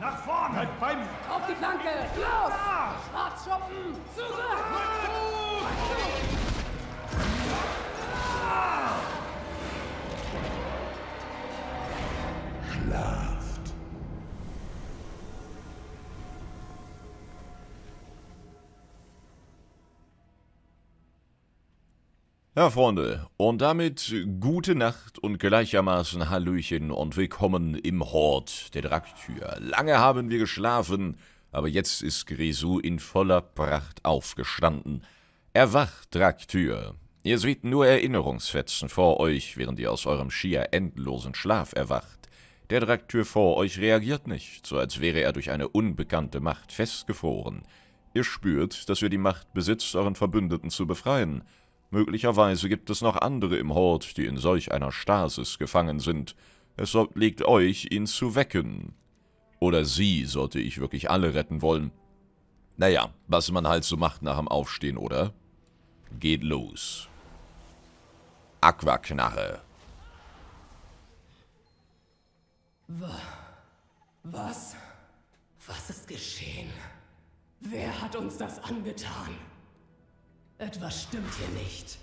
Nach vorne! Bleib halt bei mir! Auf die Flanke! Los! Schwarzschuppen! Zurück! Zurück! Zurück! Ja, Freunde, und damit gute Nacht und gleichermaßen Hallöchen und willkommen im Hort der Draktür. Lange haben wir geschlafen, aber jetzt ist Grisou in voller Pracht aufgestanden. Erwacht, Draktür! Ihr seht nur Erinnerungsfetzen vor euch, während ihr aus eurem schier endlosen Schlaf erwacht. Der Draktür vor euch reagiert nicht, so als wäre er durch eine unbekannte Macht festgefroren. Ihr spürt, dass ihr die Macht besitzt, euren Verbündeten zu befreien – Möglicherweise gibt es noch andere im Hort, die in solch einer Stasis gefangen sind. Es obliegt euch, ihn zu wecken. Oder sie, sollte ich wirklich alle retten wollen. Naja, was man halt so macht nach dem Aufstehen, oder? Geht los. Aquaknarre. Was? Was ist geschehen? Wer hat uns das angetan? Etwas stimmt hier nicht.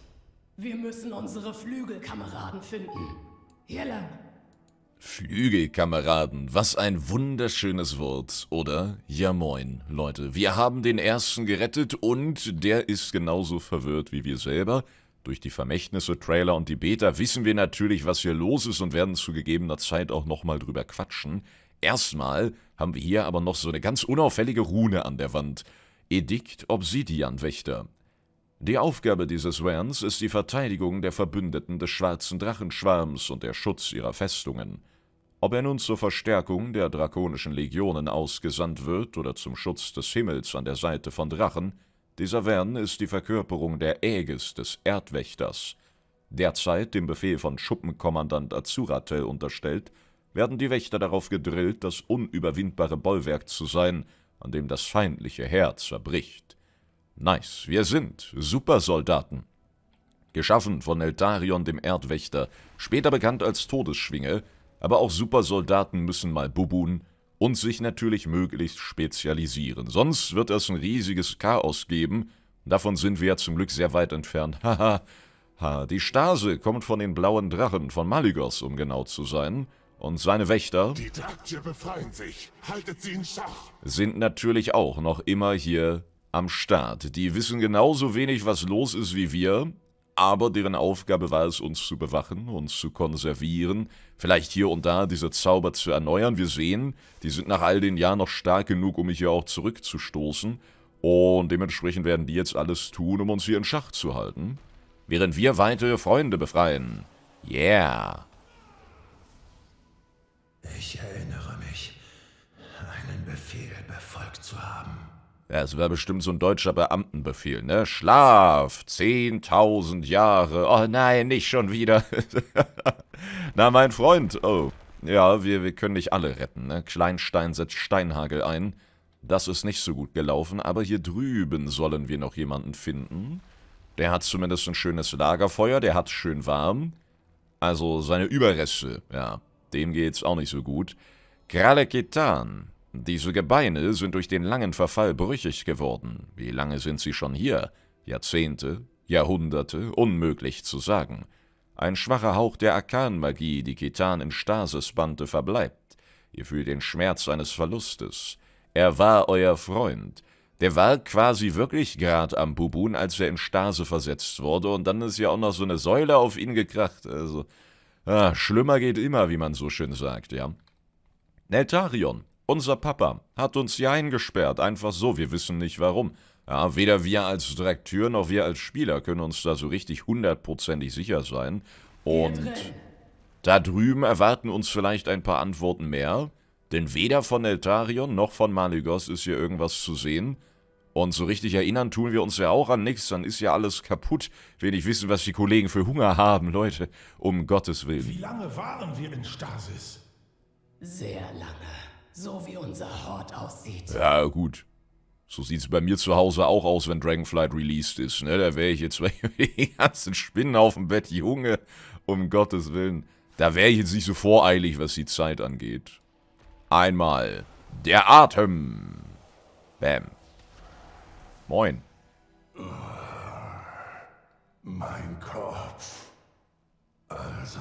Wir müssen unsere Flügelkameraden finden. Hier lang. Flügelkameraden, was ein wunderschönes Wort, oder? Ja moin, Leute. Wir haben den ersten gerettet und der ist genauso verwirrt wie wir selber. Durch die Vermächtnisse, Trailer und die Beta wissen wir natürlich, was hier los ist und werden zu gegebener Zeit auch nochmal drüber quatschen. Erstmal haben wir hier aber noch so eine ganz unauffällige Rune an der Wand. Edikt Obsidianwächter. Die Aufgabe dieses Werns ist die Verteidigung der Verbündeten des schwarzen Drachenschwarms und der Schutz ihrer Festungen. Ob er nun zur Verstärkung der drakonischen Legionen ausgesandt wird oder zum Schutz des Himmels an der Seite von Drachen, dieser Wern ist die Verkörperung der Ägis des Erdwächters. Derzeit dem Befehl von Schuppenkommandant Azuratel unterstellt, werden die Wächter darauf gedrillt, das unüberwindbare Bollwerk zu sein, an dem das feindliche Heer zerbricht. Nice, wir sind Supersoldaten. Geschaffen von Eltarion dem Erdwächter, später bekannt als Todesschwinge, aber auch Supersoldaten müssen mal bubun und sich natürlich möglichst spezialisieren. Sonst wird es ein riesiges Chaos geben. Davon sind wir ja zum Glück sehr weit entfernt. Haha. Die Stase kommt von den blauen Drachen, von Maligos, um genau zu sein. Und seine Wächter sich, sind natürlich auch noch immer hier am Start. Die wissen genauso wenig, was los ist wie wir, aber deren Aufgabe war es, uns zu bewachen, uns zu konservieren, vielleicht hier und da diese Zauber zu erneuern. Wir sehen, die sind nach all den Jahren noch stark genug, um mich hier auch zurückzustoßen. Und dementsprechend werden die jetzt alles tun, um uns hier in Schach zu halten. Während wir weitere Freunde befreien. Yeah. Ich erinnere mich, einen Befehl befolgt zu haben. Ja, es wäre bestimmt so ein deutscher Beamtenbefehl, ne? Schlaf! Zehntausend Jahre! Oh nein, nicht schon wieder! Na, mein Freund! Oh. Ja, wir, wir können nicht alle retten, ne? Kleinstein setzt Steinhagel ein. Das ist nicht so gut gelaufen, aber hier drüben sollen wir noch jemanden finden. Der hat zumindest ein schönes Lagerfeuer, der hat schön warm. Also seine Überreste, ja, dem geht's auch nicht so gut. Kraleketan, diese Gebeine sind durch den langen Verfall brüchig geworden. Wie lange sind sie schon hier? Jahrzehnte? Jahrhunderte? Unmöglich zu sagen. Ein schwacher Hauch der Arkanmagie, die Kitan in Stasis bannte, verbleibt. Ihr fühlt den Schmerz eines Verlustes. Er war euer Freund. Der war quasi wirklich grad am Bubun, als er in Stase versetzt wurde, und dann ist ja auch noch so eine Säule auf ihn gekracht. Also, ah, schlimmer geht immer, wie man so schön sagt, ja. Neltarion, unser Papa hat uns hier eingesperrt, einfach so, wir wissen nicht warum. Ja, weder wir als Direkteur noch wir als Spieler können uns da so richtig hundertprozentig sicher sein. Und da drüben erwarten uns vielleicht ein paar Antworten mehr, denn weder von Eltarion noch von Maligos ist hier irgendwas zu sehen. Und so richtig erinnern tun wir uns ja auch an nichts, dann ist ja alles kaputt. Wir nicht wissen, was die Kollegen für Hunger haben, Leute. Um Gottes Willen. Wie lange waren wir in Stasis? Sehr lange so wie unser Hort aussieht. Ja, gut. So sieht es bei mir zu Hause auch aus, wenn Dragonflight released ist, ne? Da wäre ich jetzt die ganzen Spinnen auf dem Bett, Junge, um Gottes Willen. Da wäre ich jetzt nicht so voreilig, was die Zeit angeht. Einmal. Der Atem. Bam. Moin. Mein Kopf. Also,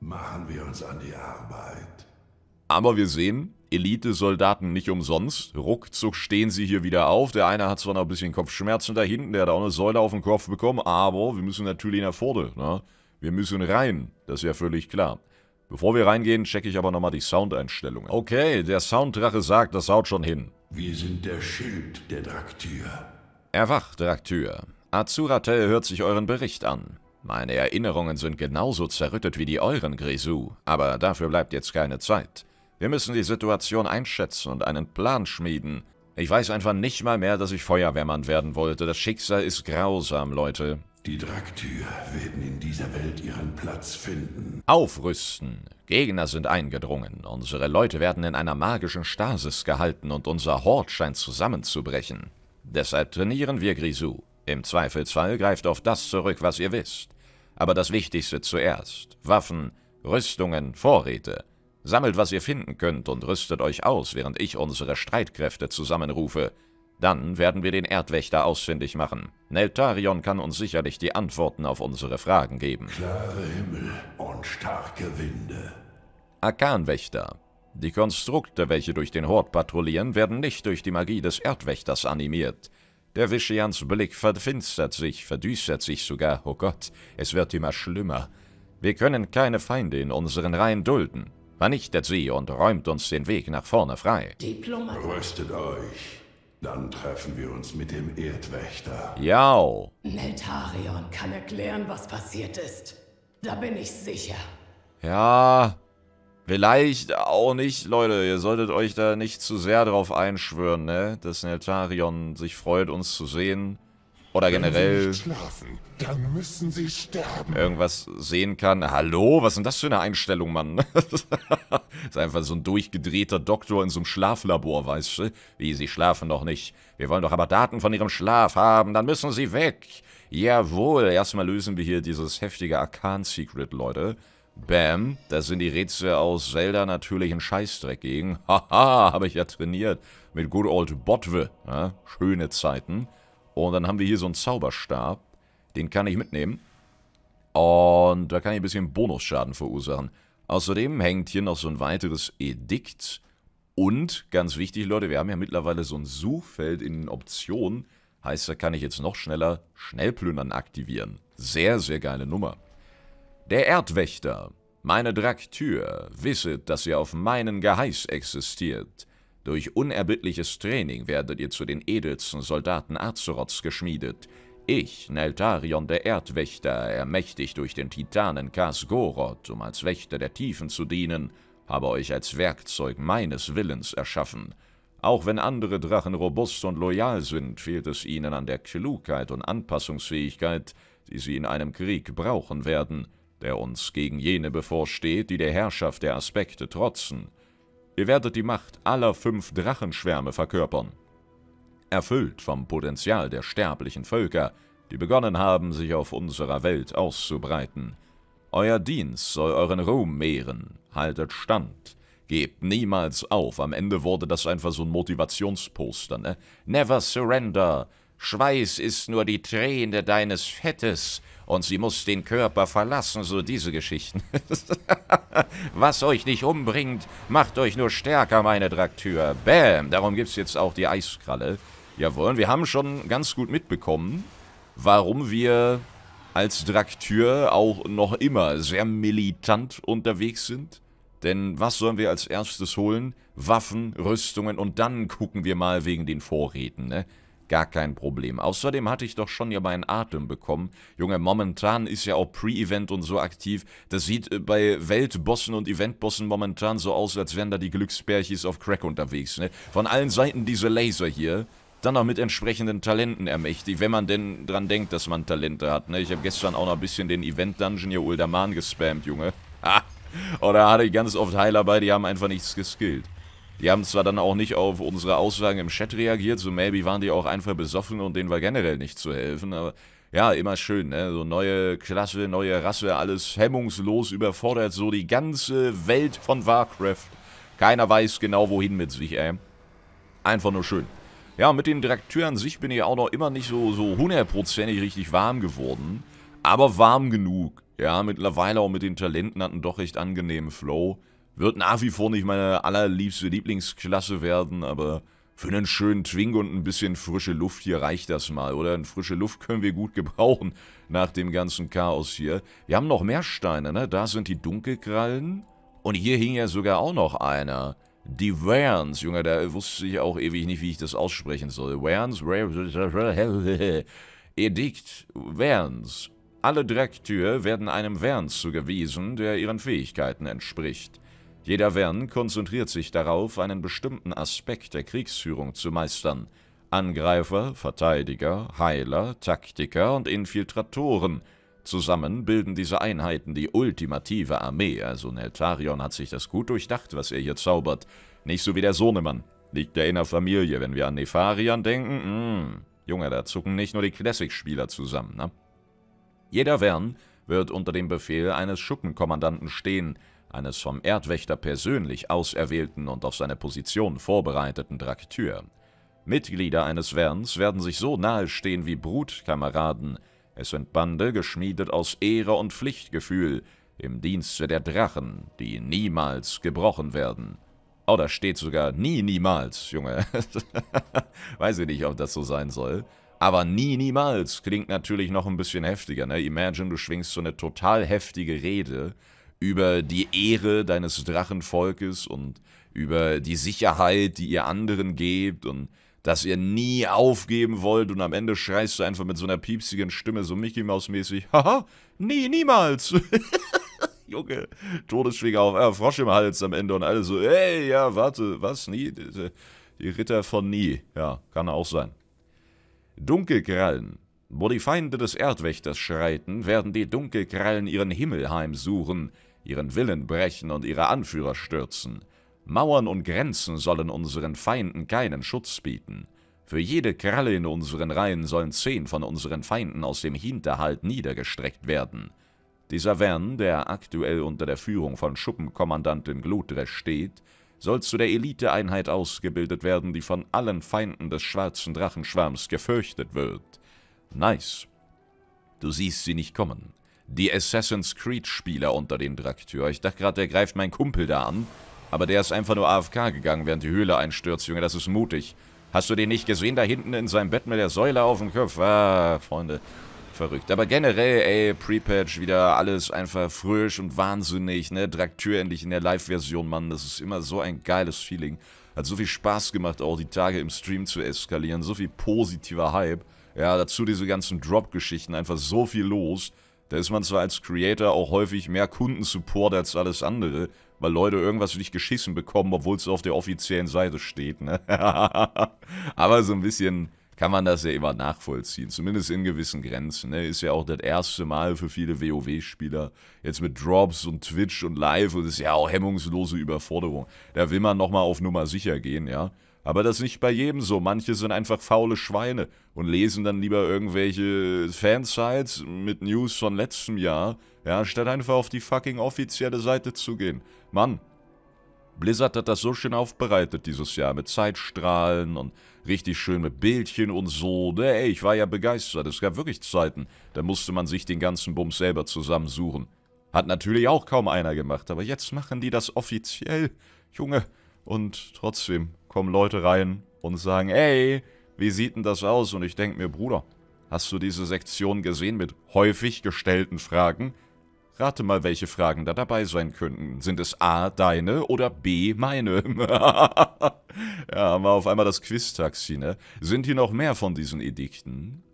machen wir uns an die Arbeit. Aber wir sehen, Elite-Soldaten nicht umsonst. Ruckzuck stehen sie hier wieder auf. Der eine hat zwar noch ein bisschen Kopfschmerzen da hinten, der hat auch eine Säule auf den Kopf bekommen, aber wir müssen natürlich nach vorne. Ne? Wir müssen rein, das ist ja völlig klar. Bevor wir reingehen, checke ich aber nochmal die Soundeinstellungen. Okay, der Sounddrache sagt, das haut schon hin. Wir sind der Schild der Draktür. Erwacht, Draktür. Azuratel hört sich euren Bericht an. Meine Erinnerungen sind genauso zerrüttet wie die euren, Grisou, aber dafür bleibt jetzt keine Zeit. Wir müssen die Situation einschätzen und einen Plan schmieden. Ich weiß einfach nicht mal mehr, dass ich Feuerwehrmann werden wollte. Das Schicksal ist grausam, Leute. Die Draktür werden in dieser Welt ihren Platz finden. Aufrüsten! Gegner sind eingedrungen, unsere Leute werden in einer magischen Stasis gehalten und unser Hort scheint zusammenzubrechen. Deshalb trainieren wir Grisou. Im Zweifelsfall greift auf das zurück, was ihr wisst. Aber das Wichtigste zuerst. Waffen, Rüstungen, Vorräte. Sammelt, was ihr finden könnt und rüstet euch aus, während ich unsere Streitkräfte zusammenrufe. Dann werden wir den Erdwächter ausfindig machen. Neltarion kann uns sicherlich die Antworten auf unsere Fragen geben. Klare Himmel und starke Winde. Arkanwächter. Die Konstrukte, welche durch den Hort patrouillieren, werden nicht durch die Magie des Erdwächters animiert. Der Vishians Blick verfinstert sich, verdüstert sich sogar. Oh Gott, es wird immer schlimmer. Wir können keine Feinde in unseren Reihen dulden vernichtet sie und räumt uns den Weg nach vorne frei. Diplomat. Rüstet euch. Dann treffen wir uns mit dem Erdwächter. Ja. Neltarion kann erklären, was passiert ist. Da bin ich sicher. Ja. Vielleicht auch nicht, Leute. Ihr solltet euch da nicht zu sehr drauf einschwören, ne? Dass Neltarion sich freut, uns zu sehen. Oder generell schlafen, irgendwas sehen kann. Hallo, was ist denn das für eine Einstellung, Mann? das ist einfach so ein durchgedrehter Doktor in so einem Schlaflabor, weißt du? Wie, Sie schlafen doch nicht. Wir wollen doch aber Daten von Ihrem Schlaf haben, dann müssen Sie weg. Jawohl, erstmal lösen wir hier dieses heftige Arkan-Secret, Leute. Bam, da sind die Rätsel aus Zelda natürlich ein Scheißdreck gegen. Haha, habe ich ja trainiert. Mit good old Botwe. Ja, schöne Zeiten. Und dann haben wir hier so einen Zauberstab. Den kann ich mitnehmen. Und da kann ich ein bisschen Bonusschaden verursachen. Außerdem hängt hier noch so ein weiteres Edikt. Und, ganz wichtig, Leute, wir haben ja mittlerweile so ein Suchfeld in den Optionen. Heißt, da kann ich jetzt noch schneller Schnellplündern aktivieren. Sehr, sehr geile Nummer. Der Erdwächter. Meine Draktür. Wisset, dass ihr auf meinen Geheiß existiert. Durch unerbittliches Training werdet ihr zu den edelsten Soldaten Azeroths geschmiedet. Ich, Neltarion der Erdwächter, ermächtigt durch den Titanen Kasgoroth, um als Wächter der Tiefen zu dienen, habe euch als Werkzeug meines Willens erschaffen. Auch wenn andere Drachen robust und loyal sind, fehlt es ihnen an der Klugheit und Anpassungsfähigkeit, die sie in einem Krieg brauchen werden, der uns gegen jene bevorsteht, die der Herrschaft der Aspekte trotzen. Ihr werdet die Macht aller fünf Drachenschwärme verkörpern. Erfüllt vom Potenzial der sterblichen Völker, die begonnen haben, sich auf unserer Welt auszubreiten. Euer Dienst soll euren Ruhm mehren, haltet stand, gebt niemals auf. Am Ende wurde das einfach so ein Motivationsposter, ne? Never surrender, Schweiß ist nur die Träne deines Fettes, und sie muss den Körper verlassen, so diese Geschichten. Was euch nicht umbringt, macht euch nur stärker, meine Draktür. Bäm, darum gibt's jetzt auch die Eiskralle. Jawohl, wir haben schon ganz gut mitbekommen, warum wir als Draktür auch noch immer sehr militant unterwegs sind. Denn was sollen wir als erstes holen? Waffen, Rüstungen und dann gucken wir mal wegen den Vorräten, ne? gar kein Problem. Außerdem hatte ich doch schon ja meinen Atem bekommen. Junge, momentan ist ja auch Pre-Event und so aktiv. Das sieht äh, bei Weltbossen und Eventbossen momentan so aus, als wären da die Glücksbärchis auf Crack unterwegs. Ne? Von allen Seiten diese Laser hier dann auch mit entsprechenden Talenten ermächtigt, wenn man denn dran denkt, dass man Talente hat. Ne? Ich habe gestern auch noch ein bisschen den Event-Dungeon hier Uldaman gespammt, Junge. Ha! Oder hatte ich ganz oft Heiler bei, die haben einfach nichts geskillt. Die haben zwar dann auch nicht auf unsere Aussagen im Chat reagiert, so maybe waren die auch einfach besoffen und denen war generell nicht zu helfen, aber ja, immer schön, ne? So neue Klasse, neue Rasse, alles hemmungslos überfordert, so die ganze Welt von Warcraft. Keiner weiß genau, wohin mit sich, ey. Einfach nur schön. Ja, mit den Drakteur an sich bin ich auch noch immer nicht so, so hundertprozentig richtig warm geworden. Aber warm genug. Ja, mittlerweile auch mit den Talenten hatten doch recht angenehmen Flow. Wird nach wie vor nicht meine allerliebste Lieblingsklasse werden, aber für einen schönen Twing und ein bisschen frische Luft hier reicht das mal, oder? Eine frische Luft können wir gut gebrauchen nach dem ganzen Chaos hier. Wir haben noch mehr Steine, ne? Da sind die Dunkelkrallen. Und hier hing ja sogar auch noch einer. Die Werns, Junge, da wusste ich auch ewig nicht, wie ich das aussprechen soll. Werns, Edikt, Werns. Alle Drecktür werden einem Werns zugewiesen, der ihren Fähigkeiten entspricht. Jeder Wern konzentriert sich darauf, einen bestimmten Aspekt der Kriegsführung zu meistern. Angreifer, Verteidiger, Heiler, Taktiker und Infiltratoren. Zusammen bilden diese Einheiten die ultimative Armee, also Neltarion hat sich das gut durchdacht, was er hier zaubert. Nicht so wie der Sohnemann. Liegt ja in der Familie, wenn wir an Nefarian denken. Mh. Hm. Junge, da zucken nicht nur die Classic-Spieler zusammen, ne? Jeder Wern wird unter dem Befehl eines Schuppenkommandanten stehen, eines vom Erdwächter persönlich auserwählten und auf seine Position vorbereiteten Draktür. Mitglieder eines Werns werden sich so nahestehen wie Brutkameraden, es sind Bande geschmiedet aus Ehre und Pflichtgefühl, im Dienste der Drachen, die niemals gebrochen werden. Oh, da steht sogar nie, niemals, Junge. Weiß ich nicht, ob das so sein soll. Aber nie, niemals klingt natürlich noch ein bisschen heftiger, ne? Imagine, du schwingst so eine total heftige Rede über die Ehre deines Drachenvolkes und über die Sicherheit, die ihr anderen gebt und dass ihr nie aufgeben wollt und am Ende schreist du einfach mit so einer piepsigen Stimme so Mickey Maus mäßig, haha, nie, niemals. Junge, Todesschläger auf, äh, Frosch im Hals am Ende und alle so, ey, ja, warte, was, nie, die Ritter von nie, ja, kann auch sein. Dunkelkrallen. Wo die Feinde des Erdwächters schreiten, werden die Dunkelkrallen ihren Himmel heimsuchen, ihren Willen brechen und ihre Anführer stürzen. Mauern und Grenzen sollen unseren Feinden keinen Schutz bieten. Für jede Kralle in unseren Reihen sollen zehn von unseren Feinden aus dem Hinterhalt niedergestreckt werden. Die Saverne, der aktuell unter der Führung von Schuppenkommandantin Glutre steht, soll zu der Eliteeinheit ausgebildet werden, die von allen Feinden des schwarzen Drachenschwarms gefürchtet wird. Nice. Du siehst sie nicht kommen die Assassin's Creed-Spieler unter den Draktür. Ich dachte gerade, der greift meinen Kumpel da an. Aber der ist einfach nur AFK gegangen, während die Höhle einstürzt, Junge. Das ist mutig. Hast du den nicht gesehen? Da hinten in seinem Bett mit der Säule auf dem Kopf. Ah, Freunde. Verrückt. Aber generell, ey, Pre-Patch wieder alles einfach frisch und wahnsinnig, ne? Draktür endlich in der Live-Version, Mann. Das ist immer so ein geiles Feeling. Hat so viel Spaß gemacht, auch die Tage im Stream zu eskalieren. So viel positiver Hype. Ja, dazu diese ganzen Drop-Geschichten. Einfach so viel los. Da ist man zwar als Creator auch häufig mehr Kundensupport als alles andere, weil Leute irgendwas nicht geschissen bekommen, obwohl es auf der offiziellen Seite steht, ne? Aber so ein bisschen kann man das ja immer nachvollziehen, zumindest in gewissen Grenzen. Ne? Ist ja auch das erste Mal für viele WoW-Spieler jetzt mit Drops und Twitch und Live und ist ja auch hemmungslose Überforderung. Da will man nochmal auf Nummer sicher gehen, ja. Aber das ist nicht bei jedem so. Manche sind einfach faule Schweine und lesen dann lieber irgendwelche Fansites mit News von letztem Jahr, ja, statt einfach auf die fucking offizielle Seite zu gehen. Mann, Blizzard hat das so schön aufbereitet dieses Jahr mit Zeitstrahlen und richtig schön mit Bildchen und so. Ne? Ey, ich war ja begeistert. Es gab wirklich Zeiten, da musste man sich den ganzen Bums selber zusammensuchen. Hat natürlich auch kaum einer gemacht, aber jetzt machen die das offiziell, Junge. Und trotzdem, kommen Leute rein und sagen, ey, wie sieht denn das aus? Und ich denke mir, Bruder, hast du diese Sektion gesehen mit häufig gestellten Fragen? Rate mal, welche Fragen da dabei sein könnten. Sind es A, deine oder B, meine? ja, haben wir auf einmal das Quiz-Taxi, ne? Sind hier noch mehr von diesen Edikten?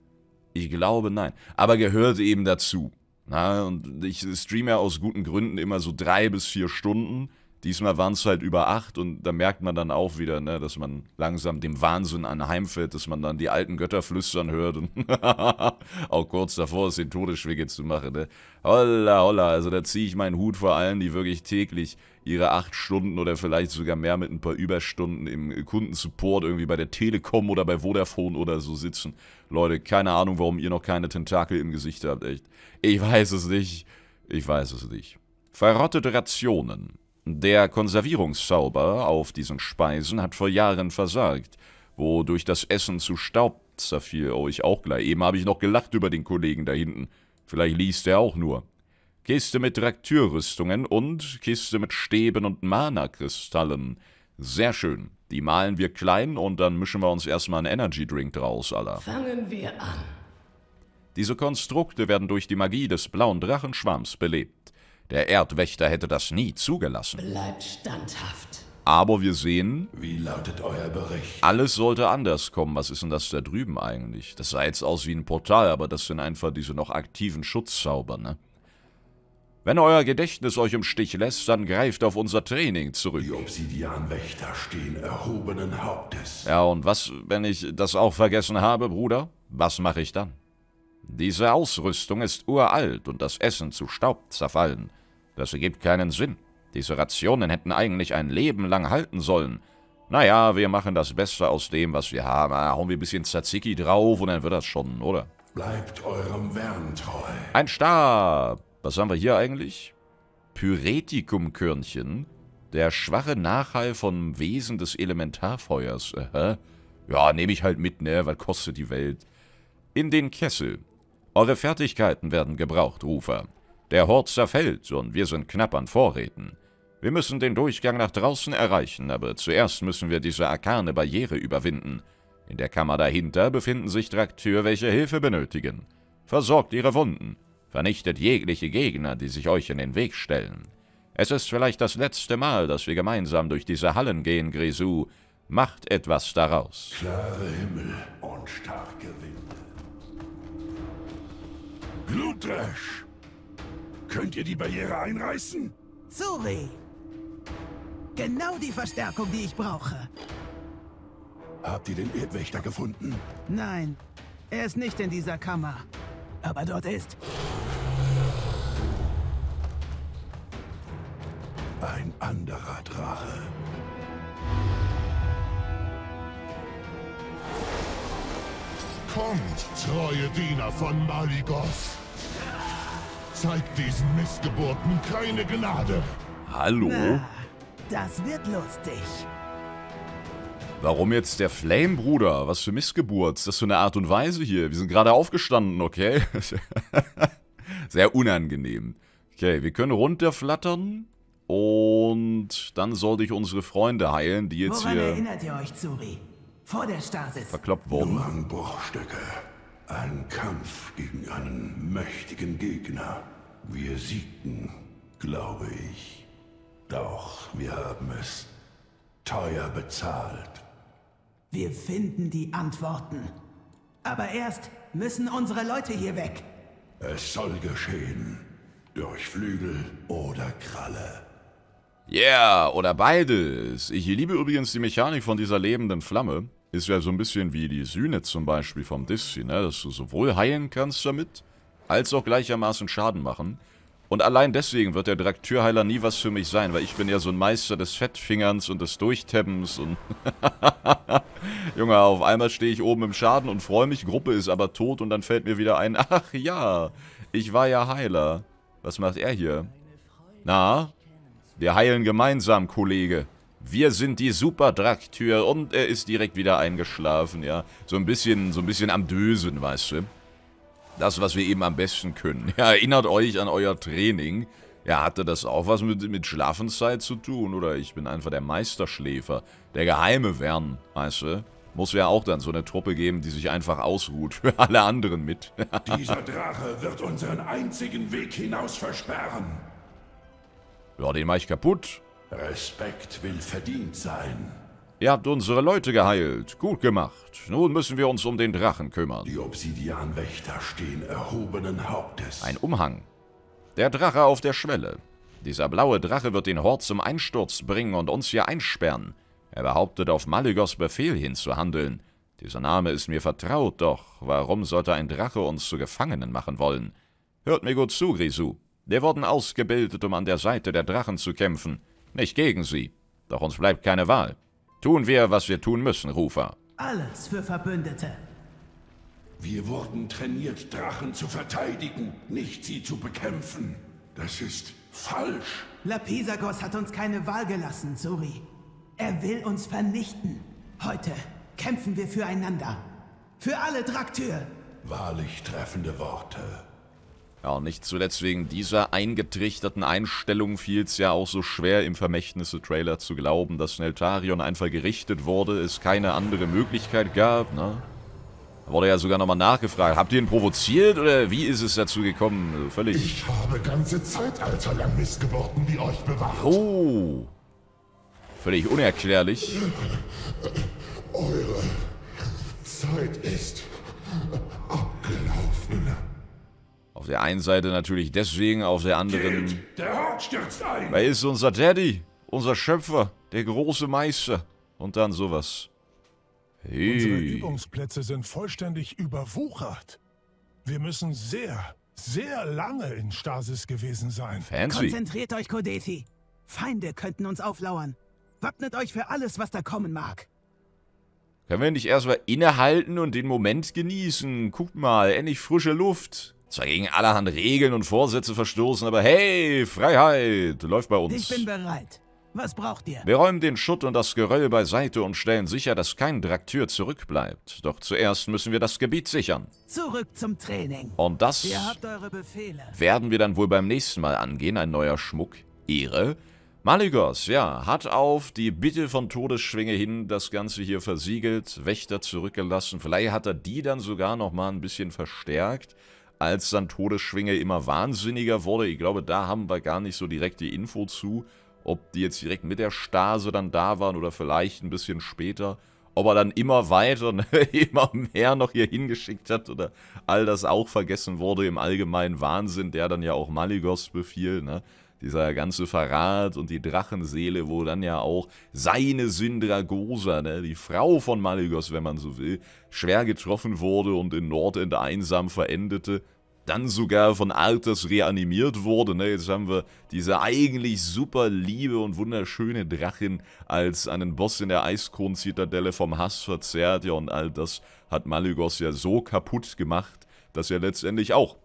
Ich glaube, nein. Aber gehört eben dazu. Na, ne? und ich streame ja aus guten Gründen immer so drei bis vier Stunden. Diesmal waren es halt über acht und da merkt man dann auch wieder, ne, dass man langsam dem Wahnsinn anheimfällt, dass man dann die alten Götter flüstern hört und auch kurz davor ist, den Todesschwinge zu machen. Ne. Holla, holla, also da ziehe ich meinen Hut vor allen, die wirklich täglich ihre acht Stunden oder vielleicht sogar mehr mit ein paar Überstunden im Kundensupport irgendwie bei der Telekom oder bei Vodafone oder so sitzen. Leute, keine Ahnung, warum ihr noch keine Tentakel im Gesicht habt, echt. Ich weiß es nicht. Ich weiß es nicht. Verrottete Rationen. Der Konservierungszauber auf diesen Speisen hat vor Jahren versagt, wodurch das Essen zu Staub zerfiel. Oh, ich auch gleich. Eben habe ich noch gelacht über den Kollegen da hinten. Vielleicht liest er auch nur. Kiste mit Traktürrüstungen und Kiste mit Stäben und Mana-Kristallen. Sehr schön. Die malen wir klein und dann mischen wir uns erstmal einen Energy Drink draus, Alter. Fangen wir an. Diese Konstrukte werden durch die Magie des blauen Drachenschwamms belebt. Der Erdwächter hätte das nie zugelassen. Bleibt standhaft. Aber wir sehen... Wie lautet euer Bericht? Alles sollte anders kommen. Was ist denn das da drüben eigentlich? Das sah jetzt aus wie ein Portal, aber das sind einfach diese noch aktiven Schutzzauber, ne? Wenn euer Gedächtnis euch im Stich lässt, dann greift auf unser Training zurück. Die Obsidianwächter stehen erhobenen Hauptes. Ja, und was, wenn ich das auch vergessen habe, Bruder? Was mache ich dann? Diese Ausrüstung ist uralt und das Essen zu Staub zerfallen. Das ergibt keinen Sinn. Diese Rationen hätten eigentlich ein Leben lang halten sollen. Naja, wir machen das Beste aus dem, was wir haben. Ah, hauen wir ein bisschen Tzatziki drauf und dann wird das schon, oder? Bleibt eurem Wern treu. Ein Stab! Was haben wir hier eigentlich? Pyretikumkörnchen. Der schwache Nachhall vom Wesen des Elementarfeuers. Aha. Ja, nehme ich halt mit, ne? Was kostet die Welt? In den Kessel. Eure Fertigkeiten werden gebraucht, Rufer. Der Hort zerfällt und wir sind knapp an Vorräten. Wir müssen den Durchgang nach draußen erreichen, aber zuerst müssen wir diese arkane Barriere überwinden. In der Kammer dahinter befinden sich Trakteure, welche Hilfe benötigen. Versorgt ihre Wunden. Vernichtet jegliche Gegner, die sich euch in den Weg stellen. Es ist vielleicht das letzte Mal, dass wir gemeinsam durch diese Hallen gehen, Grisou. Macht etwas daraus. Klare Himmel und starke Winde. Glutresch! Könnt ihr die Barriere einreißen? Zuri! Genau die Verstärkung, die ich brauche. Habt ihr den Erdwächter gefunden? Nein, er ist nicht in dieser Kammer. Aber dort ist... Ein anderer Drache. Kommt, treue Diener von Maligos! Zeigt diesen Missgeburten keine Gnade! Hallo? Na, das wird lustig. Warum jetzt der Flame, Bruder? Was für Missgeburt? Das ist so eine Art und Weise hier. Wir sind gerade aufgestanden, okay? Sehr unangenehm. Okay, wir können runterflattern. Und dann sollte ich unsere Freunde heilen, die jetzt Woran hier... erinnert ihr euch, Zuri? Vor der Stasis. Verkloppt worden. Nur an Bruchstücke. Ein Kampf gegen einen mächtigen Gegner. Wir siegten, glaube ich. Doch wir haben es teuer bezahlt. Wir finden die Antworten. Aber erst müssen unsere Leute hier weg. Es soll geschehen. Durch Flügel oder Kralle. Yeah, oder beides. Ich liebe übrigens die Mechanik von dieser lebenden Flamme. Ist ja so ein bisschen wie die Sühne zum Beispiel vom Diszi, ne? dass du sowohl heilen kannst damit, als auch gleichermaßen Schaden machen. Und allein deswegen wird der Draktürheiler nie was für mich sein, weil ich bin ja so ein Meister des Fettfingerns und des Durchtappens und... Junge, auf einmal stehe ich oben im Schaden und freue mich, Gruppe ist aber tot und dann fällt mir wieder ein, ach ja, ich war ja Heiler. Was macht er hier? Na? Wir heilen gemeinsam, Kollege. Wir sind die Super Draktür und er ist direkt wieder eingeschlafen, ja. So ein bisschen, so ein bisschen am Dösen, weißt du. Das, was wir eben am besten können. Ja, erinnert euch an euer Training. Ja, hatte das auch was mit, mit Schlafenszeit zu tun? Oder ich bin einfach der Meisterschläfer, der geheime Wern, weißt du? Muss ja auch dann so eine Truppe geben, die sich einfach ausruht für alle anderen mit. Dieser Drache wird unseren einzigen Weg hinaus versperren. Ja, den mach ich kaputt. Respekt will verdient sein. Ihr habt unsere Leute geheilt. Gut gemacht. Nun müssen wir uns um den Drachen kümmern. Die Obsidianwächter stehen erhobenen Hauptes. Ein Umhang. Der Drache auf der Schwelle. Dieser blaue Drache wird den Hort zum Einsturz bringen und uns hier einsperren. Er behauptet, auf Maligos Befehl hin zu handeln. Dieser Name ist mir vertraut, doch warum sollte ein Drache uns zu Gefangenen machen wollen? Hört mir gut zu, Grisou. Wir wurden ausgebildet, um an der Seite der Drachen zu kämpfen nicht gegen sie. Doch uns bleibt keine Wahl. Tun wir, was wir tun müssen, Rufer. Alles für Verbündete. Wir wurden trainiert, Drachen zu verteidigen, nicht sie zu bekämpfen. Das ist falsch. Lapisagos hat uns keine Wahl gelassen, Suri. Er will uns vernichten. Heute kämpfen wir füreinander. Für alle Draktür. Wahrlich treffende Worte. Ja, und nicht zuletzt wegen dieser eingetrichterten Einstellung fiel es ja auch so schwer, im Vermächtnisse-Trailer zu glauben, dass Neltarion einfach gerichtet wurde, es keine andere Möglichkeit gab, ne? Da wurde ja sogar nochmal nachgefragt, habt ihr ihn provoziert oder wie ist es dazu gekommen? Also völlig... Ich habe ganze Zeitalter lang Missgeburten wie euch bewacht. Oh. Völlig unerklärlich. Eure Zeit ist abgelaufen. Auf der einen Seite natürlich deswegen, auf der anderen... Geht, der Hort stürzt ein! Wer ist unser Daddy? Unser Schöpfer? Der große Meister? Und dann sowas. Hey. Unsere Übungsplätze sind vollständig überwuchert. Wir müssen sehr, sehr lange in Stasis gewesen sein. Fancy. Konzentriert euch, Kodethi. Feinde könnten uns auflauern. Wappnet euch für alles, was da kommen mag. Können wir nicht erstmal innehalten und den Moment genießen? Guckt mal, endlich frische Luft. Zwar gegen allerhand Regeln und Vorsätze verstoßen, aber hey, Freiheit läuft bei uns. Ich bin bereit. Was braucht ihr? Wir räumen den Schutt und das Geröll beiseite und stellen sicher, dass kein Draktür zurückbleibt. Doch zuerst müssen wir das Gebiet sichern. Zurück zum Training. Und das werden wir dann wohl beim nächsten Mal angehen. Ein neuer Schmuck. Ehre. Maligos, ja, hat auf die Bitte von Todesschwinge hin das Ganze hier versiegelt, Wächter zurückgelassen. Vielleicht hat er die dann sogar nochmal ein bisschen verstärkt als dann Todesschwinge immer wahnsinniger wurde. Ich glaube, da haben wir gar nicht so direkt die Info zu, ob die jetzt direkt mit der Stase dann da waren oder vielleicht ein bisschen später. Ob er dann immer weiter, ne, immer mehr noch hier hingeschickt hat oder all das auch vergessen wurde im allgemeinen Wahnsinn, der dann ja auch Maligos befiel, ne? Dieser ganze Verrat und die Drachenseele, wo dann ja auch seine Syndragosa, ne, die Frau von Maligos, wenn man so will, schwer getroffen wurde und in Nordend einsam verendete dann sogar von Arthas reanimiert wurde. Ne? Jetzt haben wir diese eigentlich super liebe und wunderschöne Drachin als einen Boss in der Eiskron-Zitadelle vom Hass verzerrt. Ja, und all das hat Malygos ja so kaputt gemacht, dass er letztendlich auch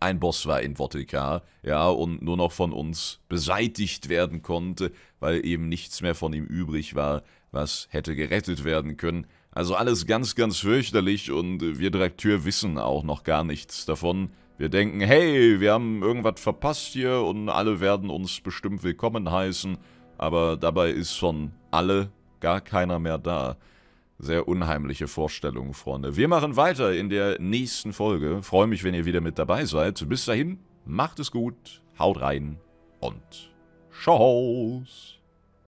ein Boss war in Vottica, ja, und nur noch von uns beseitigt werden konnte, weil eben nichts mehr von ihm übrig war, was hätte gerettet werden können. Also alles ganz, ganz fürchterlich und wir Direkteur wissen auch noch gar nichts davon. Wir denken, hey, wir haben irgendwas verpasst hier und alle werden uns bestimmt willkommen heißen, aber dabei ist von alle gar keiner mehr da. Sehr unheimliche Vorstellung, Freunde. Wir machen weiter in der nächsten Folge. Freue mich, wenn ihr wieder mit dabei seid. Bis dahin, macht es gut, haut rein und schaus.